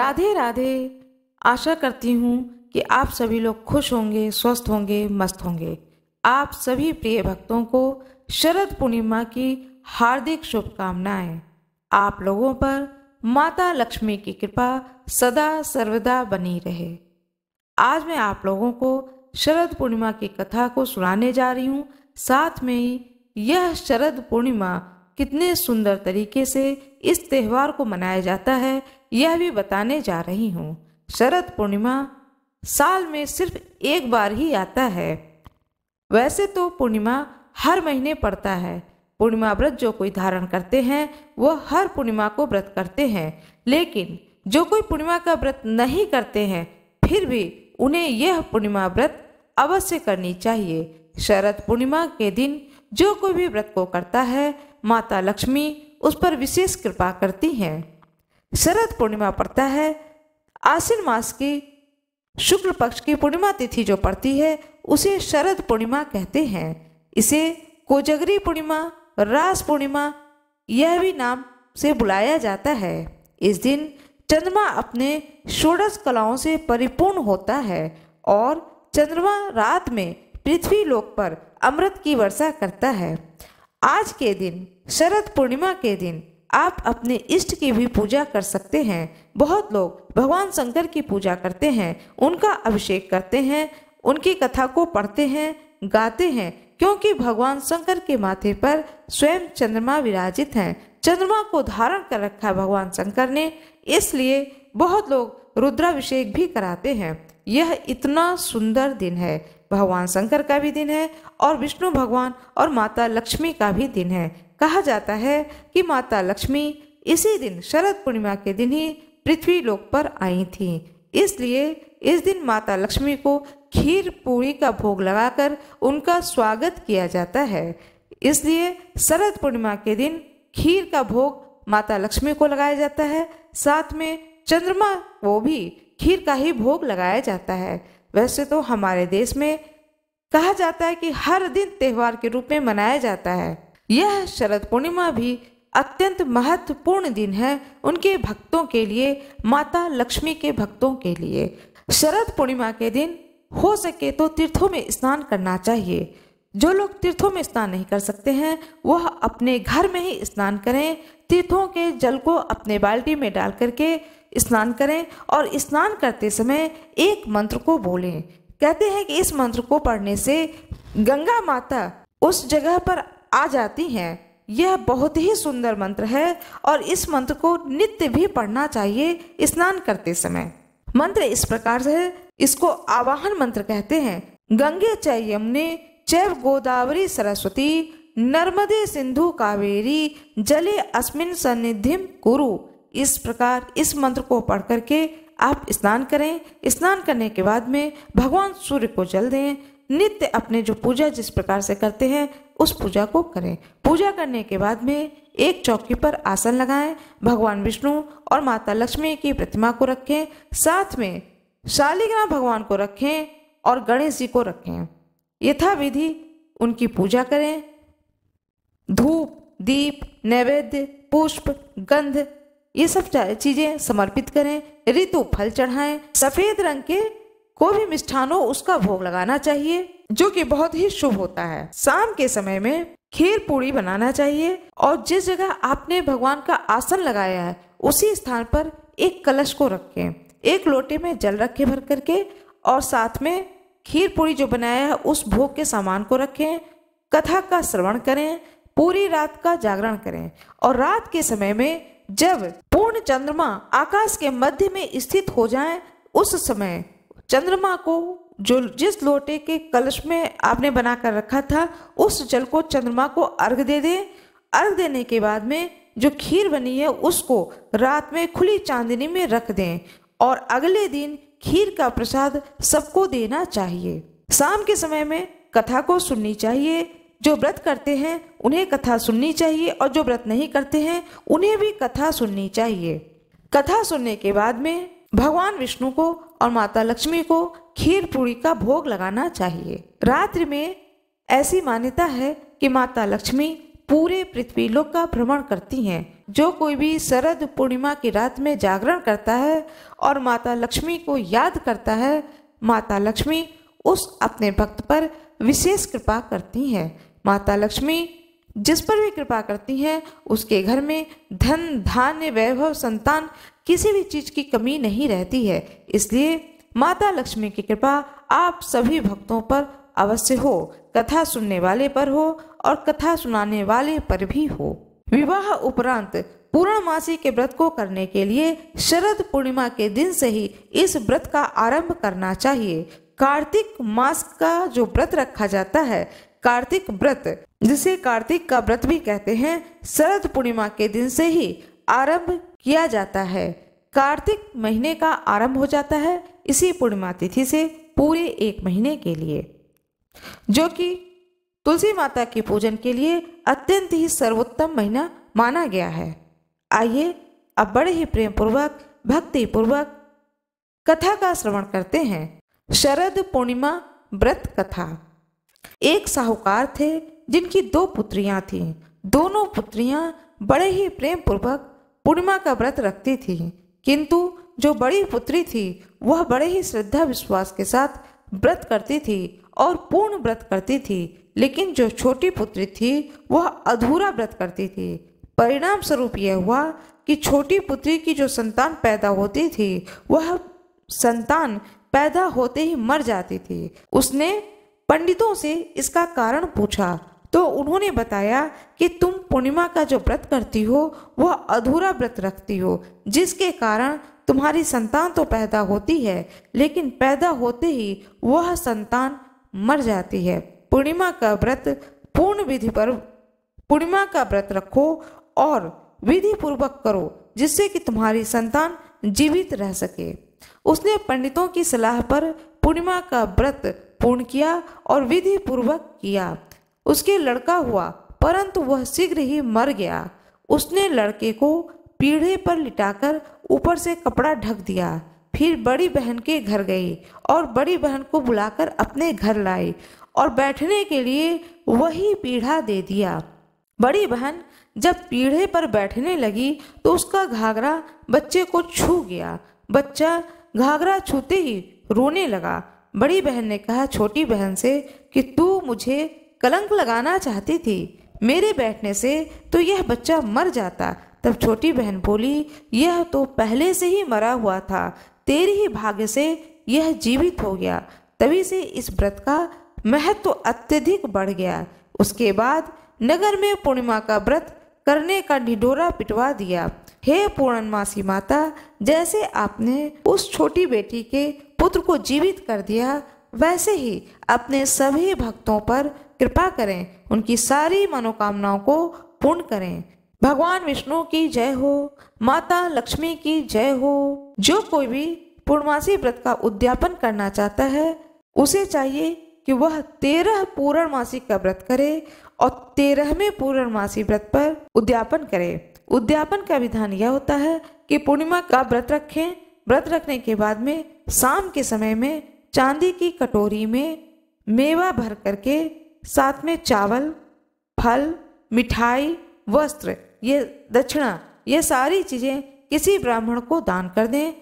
राधे राधे आशा करती हूँ कि आप सभी लोग खुश होंगे स्वस्थ होंगे मस्त होंगे आप सभी प्रिय भक्तों को शरद पूर्णिमा की हार्दिक शुभकामनाएं आप लोगों पर माता लक्ष्मी की कृपा सदा सर्वदा बनी रहे आज मैं आप लोगों को शरद पूर्णिमा की कथा को सुनाने जा रही हूँ साथ में ही यह शरद पूर्णिमा कितने सुंदर तरीके से इस त्यौहार को मनाया जाता है यह भी बताने जा रही हूँ शरद पूर्णिमा साल में सिर्फ एक बार ही आता है वैसे तो पूर्णिमा हर महीने पड़ता है पूर्णिमा व्रत जो कोई धारण करते हैं वह हर पूर्णिमा को व्रत करते हैं लेकिन जो कोई पूर्णिमा का व्रत नहीं करते हैं फिर भी उन्हें यह पूर्णिमा व्रत अवश्य करनी चाहिए शरद पूर्णिमा के दिन जो कोई भी व्रत को करता है माता लक्ष्मी उस पर विशेष कृपा करती हैं शरद पूर्णिमा पड़ता है आश्विन मास की शुक्ल पक्ष की पूर्णिमा तिथि जो पड़ती है उसे शरद पूर्णिमा कहते हैं इसे कोजगरी पूर्णिमा रास पूर्णिमा यह भी नाम से बुलाया जाता है इस दिन चंद्रमा अपने षोडश कलाओं से परिपूर्ण होता है और चंद्रमा रात में पृथ्वी लोक पर अमृत की वर्षा करता है आज के दिन शरद पूर्णिमा के दिन आप अपने इष्ट की भी पूजा कर सकते हैं बहुत लोग भगवान शंकर की पूजा करते हैं उनका अभिषेक करते हैं उनकी कथा को पढ़ते हैं गाते हैं क्योंकि भगवान शंकर के माथे पर स्वयं चंद्रमा विराजित हैं चंद्रमा को धारण कर रखा है भगवान शंकर ने इसलिए बहुत लोग रुद्राभिषेक भी कराते हैं यह इतना सुंदर दिन है भगवान शंकर का भी दिन है और विष्णु भगवान और माता लक्ष्मी का भी दिन है कहा जाता है कि माता लक्ष्मी इसी दिन शरद पूर्णिमा के दिन ही पृथ्वी लोक पर आई थी इसलिए इस दिन माता लक्ष्मी को खीर पूरी का भोग लगाकर उनका स्वागत किया जाता है इसलिए शरद पूर्णिमा के दिन खीर का भोग माता लक्ष्मी को लगाया जाता है साथ में चंद्रमा को भी खीर का ही भोग लगाया जाता है वैसे तो हमारे देश में कहा जाता है कि हर दिन त्यौहार के रूप में मनाया जाता है यह शरद पूर्णिमा भी अत्यंत महत्वपूर्ण दिन है उनके भक्तों के लिए माता लक्ष्मी के भक्तों के लिए शरद पूर्णिमा के दिन हो सके तो तीर्थों में स्नान करना चाहिए जो लोग तीर्थों में स्नान नहीं कर सकते हैं वह अपने घर में ही स्नान करें तीर्थों के जल को अपने बाल्टी में डाल करके स्नान करें और स्नान करते समय एक मंत्र को बोलें कहते हैं कि इस मंत्र को पढ़ने से गंगा माता उस जगह पर आ जाती हैं यह बहुत ही सुंदर मंत्र है और इस मंत्र को नित्य भी पढ़ना चाहिए स्नान करते समय मंत्र इस प्रकार है इसको आवाहन मंत्र कहते हैं गंगे च यमुने चैव गोदावरी सरस्वती नर्मदे सिंधु कावेरी जले अस्मिन सन्निधिम कुरु इस प्रकार इस मंत्र को पढ़ करके आप स्नान करें स्नान करने के बाद में भगवान सूर्य को जल दें नित्य अपने जो पूजा जिस प्रकार से करते हैं उस पूजा को करें पूजा करने के बाद में एक चौकी पर आसन लगाएं भगवान विष्णु और माता लक्ष्मी की प्रतिमा को रखें साथ में शालिग्राम भगवान को रखें और गणेश जी को रखें यथा विधि उनकी पूजा करें धूप दीप नैवेद्य पुष्प गंध ये सब चीज़ें समर्पित करें ऋतु फल चढ़ाएं सफ़ेद रंग के कोई भी मिष्ठानों उसका भोग लगाना चाहिए जो कि बहुत ही शुभ होता है शाम के समय में खीर पूरी बनाना चाहिए और जिस जगह आपने भगवान का आसन लगाया है उसी स्थान पर एक कलश को रखें एक लोटे में जल रखे भर करके और साथ में खीर पूरी जो बनाया है उस भोग के सामान को रखें कथा का श्रवण करें पूरी रात का जागरण करें और रात के समय में जब पूर्ण चंद्रमा आकाश के मध्य में स्थित हो जाए उस समय चंद्रमा को जो जिस लोटे के कलश में आपने बना कर रखा था उस जल को चंद्रमा को अर्घ दे दें अर्घ देने के बाद में जो खीर बनी है उसको रात में खुली चांदनी में रख दें और अगले दिन खीर का प्रसाद सबको देना चाहिए शाम के समय में कथा को सुननी चाहिए जो व्रत करते हैं उन्हें कथा सुननी चाहिए और जो व्रत नहीं करते हैं उन्हें भी कथा सुननी चाहिए कथा सुनने के बाद में भगवान विष्णु को और माता लक्ष्मी को खीर पूरी का भोग लगाना चाहिए रात्रि में ऐसी मान्यता है कि माता लक्ष्मी पूरे पृथ्वी लोक का भ्रमण करती हैं जो कोई भी शरद पूर्णिमा की रात में जागरण करता है और माता लक्ष्मी को याद करता है माता लक्ष्मी उस अपने भक्त पर विशेष कृपा करती हैं माता लक्ष्मी जिस पर भी कृपा करती हैं उसके घर में धन धान्य वैभव संतान किसी भी चीज़ की कमी नहीं रहती है इसलिए माता लक्ष्मी की कृपा आप सभी भक्तों पर अवश्य हो कथा सुनने वाले पर हो और कथा सुनाने वाले पर भी हो विवाह उपरांत पूर्णमासी के व्रत को करने के लिए शरद पूर्णिमा के दिन से ही इस व्रत का आरंभ करना चाहिए कार्तिक मास का जो व्रत रखा जाता है कार्तिक व्रत जिसे कार्तिक का व्रत भी कहते हैं शरद पूर्णिमा के दिन से ही आरंभ किया जाता है कार्तिक महीने का आरंभ हो जाता है इसी पूर्णिमा तिथि से पूरे एक महीने के लिए जो कि तुलसी माता के पूजन के लिए अत्यंत ही सर्वोत्तम महीना माना गया है आइए अब बड़े ही प्रेम पूर्वक भक्ति पूर्वक कथा का श्रवण करते हैं शरद पूर्णिमा व्रत कथा एक साहूकार थे जिनकी दो पुत्रियां थीं दोनों पुत्रियां बड़े ही प्रेम पूर्वक पूर्णिमा का व्रत रखती थीं किंतु जो बड़ी पुत्री थी वह बड़े ही श्रद्धा विश्वास के साथ व्रत करती थी और पूर्ण व्रत करती थी लेकिन जो छोटी पुत्री थी वह अधूरा व्रत करती थी परिणाम स्वरूप यह हुआ कि छोटी पुत्री की जो संतान पैदा होती थी वह संतान पैदा होते ही मर जाती थी उसने पंडितों से इसका कारण पूछा तो उन्होंने बताया कि तुम पूर्णिमा का जो व्रत करती हो वह अधूरा व्रत रखती हो जिसके कारण तुम्हारी संतान तो पैदा होती है लेकिन पैदा होते ही वह संतान मर जाती है पूर्णिमा का व्रत पूर्ण विधि पर पूर्णिमा का व्रत रखो और विधि पूर्वक करो जिससे कि तुम्हारी संतान जीवित रह सके उसने पंडितों की सलाह पर पूर्णिमा का व्रत पूर्ण किया और विधि पूर्वक किया उसके लड़का हुआ परंतु वह शीघ्र ही मर गया उसने लड़के को पीढ़े पर लिटाकर ऊपर से कपड़ा ढक दिया फिर बड़ी बहन के घर गई और बड़ी बहन को बुलाकर अपने घर लाई और बैठने के लिए वही पीढ़ा दे दिया बड़ी बहन जब पीढ़े पर बैठने लगी तो उसका घाघरा बच्चे को छू गया बच्चा घाघरा छूते ही रोने लगा बड़ी बहन ने कहा छोटी बहन से कि तू मुझे कलंक लगाना चाहती थी मेरे बैठने से तो यह बच्चा मर जाता तब छोटी बहन बोली यह तो पहले से ही मरा हुआ था तेरी ही भाग्य से यह जीवित हो गया तभी से इस व्रत का महत्व तो अत्यधिक बढ़ गया उसके बाद नगर में पूर्णिमा का व्रत करने का ढिडोरा पिटवा दिया हे पूर्णमासी माता जैसे आपने उस छोटी बेटी के पुत्र को जीवित कर दिया वैसे ही अपने सभी भक्तों पर कृपा करें उनकी सारी मनोकामनाओं को पूर्ण करें भगवान विष्णु की जय हो माता लक्ष्मी की जय हो जो कोई भी पूर्णमासी व्रत का उद्यापन करना चाहता है उसे चाहिए कि वह तेरह पूर्णमासी का व्रत करे और तेरहवें पूर्णमासी व्रत पर उद्यापन करे उद्यापन का विधान यह होता है कि पूर्णिमा का व्रत रखें व्रत रखने के बाद में शाम के समय में चांदी की कटोरी में मेवा भर करके साथ में चावल फल मिठाई वस्त्र ये दक्षिणा ये सारी चीज़ें किसी ब्राह्मण को दान कर दें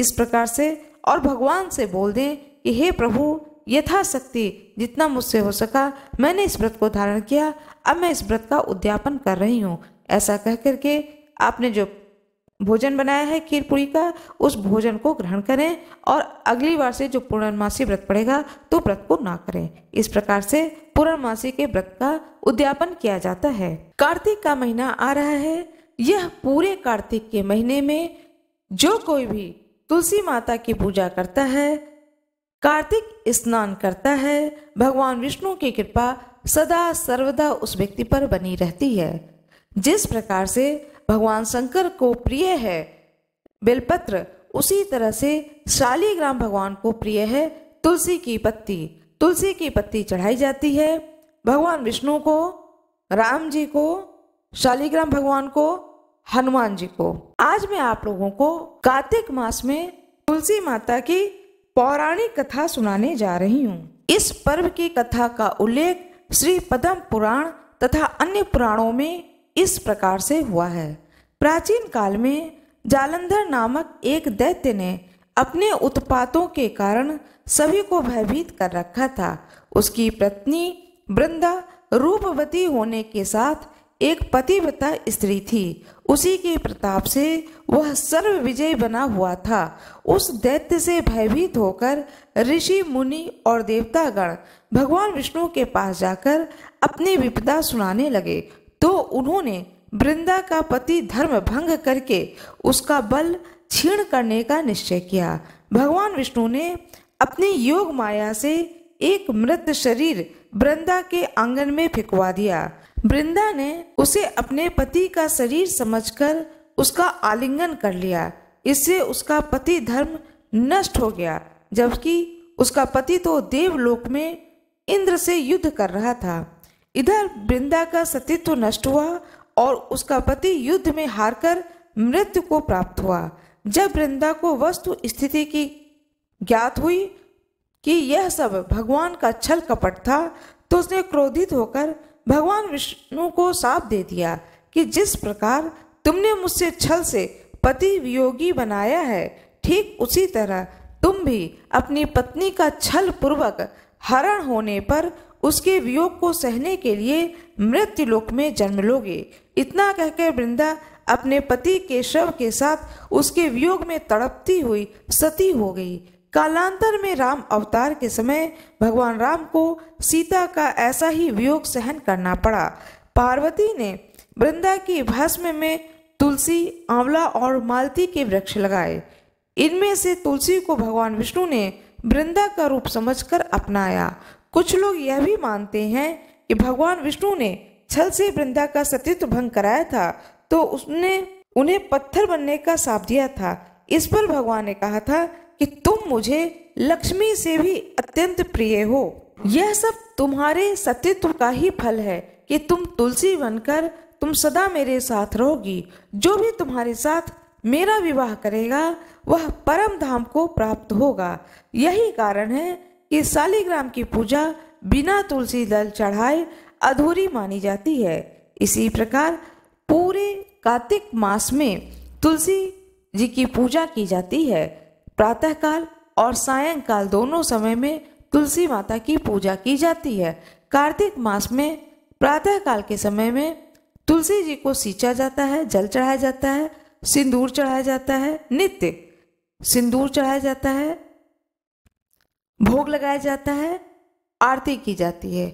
इस प्रकार से और भगवान से बोल दें कि हे प्रभु यथाशक्ति जितना मुझसे हो सका मैंने इस व्रत को धारण किया अब मैं इस व्रत का उद्यापन कर रही हूँ ऐसा कह करके आपने जो भोजन बनाया है खीर पूरी का उस भोजन को ग्रहण करें और अगली बार से जो पूर्णमासी व्रत पड़ेगा तो व्रत को ना करें इस प्रकार से पूर्णमासी के व्रत का उद्यापन किया जाता है कार्तिक का महीना आ रहा है यह पूरे कार्तिक के महीने में जो कोई भी तुलसी माता की पूजा करता है कार्तिक स्नान करता है भगवान विष्णु की कृपा सदा सर्वदा उस व्यक्ति पर बनी रहती है जिस प्रकार से भगवान शंकर को प्रिय है बेलपत्र उसी तरह से शालीग्राम भगवान को प्रिय है तुलसी की पत्ती तुलसी की पत्ती चढ़ाई जाती है भगवान विष्णु को राम जी को शालीग्राम भगवान को हनुमान जी को आज मैं आप लोगों को कार्तिक मास में तुलसी माता की पौराणिक कथा सुनाने जा रही हूँ इस पर्व की कथा का उल्लेख श्री पद्म पुराण तथा अन्य पुराणों में इस प्रकार से हुआ है प्राचीन काल में जालंधर नामक एक दैत्य ने अपने उत्पातों के कारण सभी को भयभीत कर रखा था उसकी पत्नी वृंदा रूपवती होने के साथ एक पतिव्रता स्त्री थी उसी के प्रताप से वह सर्व विजय बना हुआ था उस दैत्य से भयभीत होकर ऋषि मुनि और देवतागण भगवान विष्णु के पास जाकर अपनी विपदा सुनाने लगे तो उन्होंने वृंदा का पति धर्म भंग करके उसका बल छीण करने का निश्चय किया भगवान विष्णु ने अपनी योग माया से एक मृत शरीर वृंदा के आंगन में फिकवा दिया वृंदा ने उसे अपने पति का शरीर समझकर उसका आलिंगन कर लिया इससे उसका पति धर्म नष्ट हो गया जबकि उसका पति तो देवलोक में इंद्र से युद्ध कर रहा था इधर वृंदा का सतीत्व नष्ट हुआ और उसका पति युद्ध में हारकर मृत्यु को प्राप्त हुआ जब वृंदा को वस्तु स्थिति की ज्ञात हुई कि यह सब भगवान का छल कपट था तो उसने क्रोधित होकर भगवान विष्णु को साप दे दिया कि जिस प्रकार तुमने मुझसे छल से पति वियोगी बनाया है ठीक उसी तरह तुम भी अपनी पत्नी का छल पूर्वक हरण होने पर उसके वियोग को सहने के लिए लोक में जन्म लोगे इतना कहकर वृंदा अपने पति के शव के साथ उसके वियोग में तड़पती हुई सती हो गई कालांतर में राम अवतार के समय भगवान राम को सीता का ऐसा ही वियोग सहन करना पड़ा पार्वती ने वृंदा की भस्म में तुलसी आंवला और मालती के वृक्ष लगाए इनमें से तुलसी को भगवान विष्णु ने वृंदा का रूप समझकर अपनाया कुछ लोग यह भी मानते हैं कि भगवान विष्णु ने छल से वृंदा का सतीत्व भंग कराया था तो उसने उन्हें पत्थर बनने का साप दिया था इस पर भगवान ने कहा था कि तुम मुझे लक्ष्मी से भी अत्यंत प्रिय हो यह सब तुम्हारे सतीत्व का ही फल है कि तुम तुलसी बनकर तुम सदा मेरे साथ रहोगी जो भी तुम्हारे साथ मेरा विवाह करेगा वह परम धाम को प्राप्त होगा यही कारण है कि शालीग्राम की पूजा बिना तुलसी दल चढ़ाए अधूरी मानी जाती है इसी प्रकार पूरे कार्तिक मास में तुलसी जी की पूजा की जाती है प्रातःकाल और सायंकाल दोनों समय में तुलसी माता की पूजा की जाती है कार्तिक मास में प्रातःकाल के समय में तुलसी जी को सींचा जाता है जल चढ़ाया जाता है सिंदूर चढ़ाया जाता है नित्य सिंदूर चढ़ाया जाता है भोग लगाया जाता है आरती की जाती है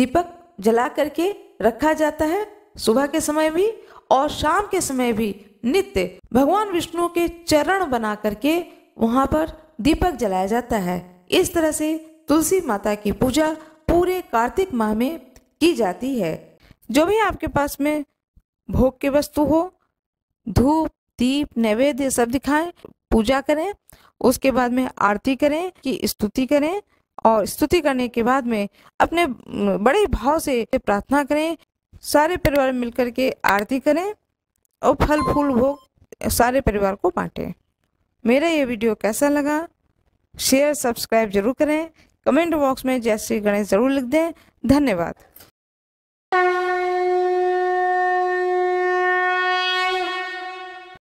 दीपक जला करके रखा जाता है सुबह के समय भी और शाम के समय भी नित्य भगवान विष्णु के चरण बना करके वहाँ पर दीपक जलाया जाता है इस तरह से तुलसी माता की पूजा पूरे कार्तिक माह में की जाती है जो भी आपके पास में भोग के वस्तु हो धूप दीप नैवेद्य सब दिखाएं पूजा करें उसके बाद में आरती करें कि स्तुति करें और स्तुति करने के बाद में अपने बड़े भाव से प्रार्थना करें सारे परिवार मिलकर के आरती करें और फल फूल भोग सारे परिवार को बांटें मेरा ये वीडियो कैसा लगा शेयर सब्सक्राइब जरूर करें कमेंट बॉक्स में जय श्री गणेश जरूर लिख दें धन्यवाद